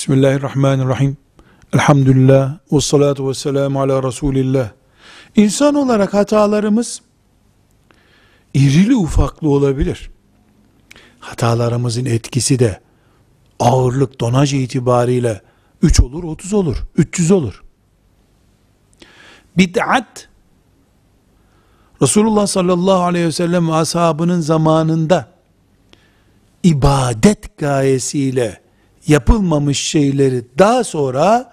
Bismillahirrahmanirrahim. Elhamdülillah ve salatu ve selamu ala Resulillah. İnsan olarak hatalarımız irili ufaklı olabilir. Hatalarımızın etkisi de ağırlık donaj itibariyle 3 olur, 30 olur, 300 olur. Bid'at Resulullah sallallahu aleyhi ve sellem ashabının zamanında ibadet gayesiyle yapılmamış şeyleri daha sonra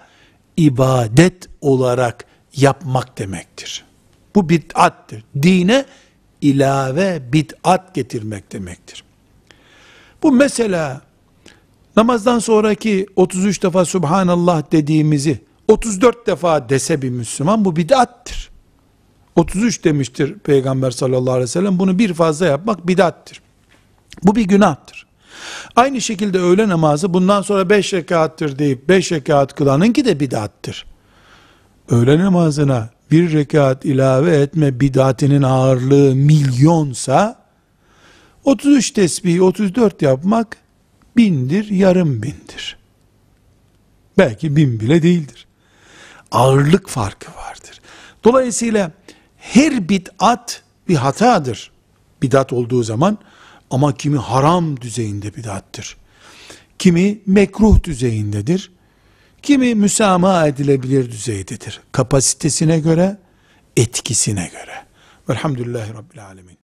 ibadet olarak yapmak demektir. Bu bid'attir. Dine ilave bid'at getirmek demektir. Bu mesela namazdan sonraki 33 defa Subhanallah dediğimizi 34 defa dese bir Müslüman bu bid'attir. 33 demiştir Peygamber sallallahu aleyhi ve sellem. Bunu bir fazla yapmak bid'attir. Bu bir günahtır. Aynı şekilde öğle namazı bundan sonra beş rekattır deyip beş rekat kılanın ki de bidattır. Öğle namazına bir rekat ilave etme bidatinin ağırlığı milyonsa 33 tesbih 34 yapmak bindir yarım bindir. Belki bin bile değildir. Ağırlık farkı vardır. Dolayısıyla her bid'at bir hatadır. Bidat olduğu zaman ama kimi haram düzeyinde bidattir. Kimi mekruh düzeyindedir. Kimi müsamaha edilebilir düzeydedir. Kapasitesine göre, etkisine göre. Velhamdülillahi Rabbil Alemin.